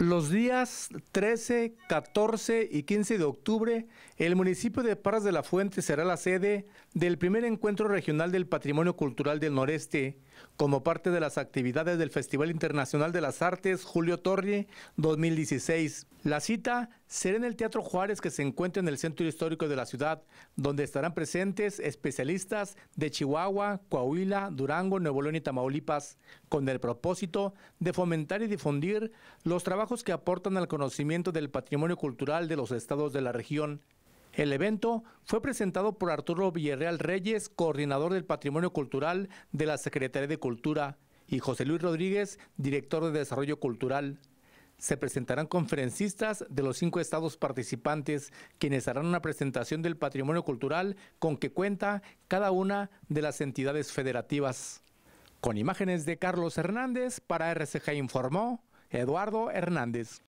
Los días 13, 14 y 15 de octubre, el municipio de Paras de la Fuente será la sede del primer encuentro regional del patrimonio cultural del noreste, como parte de las actividades del Festival Internacional de las Artes Julio Torre 2016. La cita será en el Teatro Juárez que se encuentra en el centro histórico de la ciudad, donde estarán presentes especialistas de Chihuahua, Coahuila, Durango, Nuevo León y Tamaulipas, con el propósito de fomentar y difundir los trabajos que aportan al conocimiento del patrimonio cultural de los estados de la región. El evento fue presentado por Arturo Villarreal Reyes, coordinador del Patrimonio Cultural de la Secretaría de Cultura, y José Luis Rodríguez, director de Desarrollo Cultural se presentarán conferencistas de los cinco estados participantes, quienes harán una presentación del patrimonio cultural con que cuenta cada una de las entidades federativas. Con imágenes de Carlos Hernández, para RCG informó Eduardo Hernández.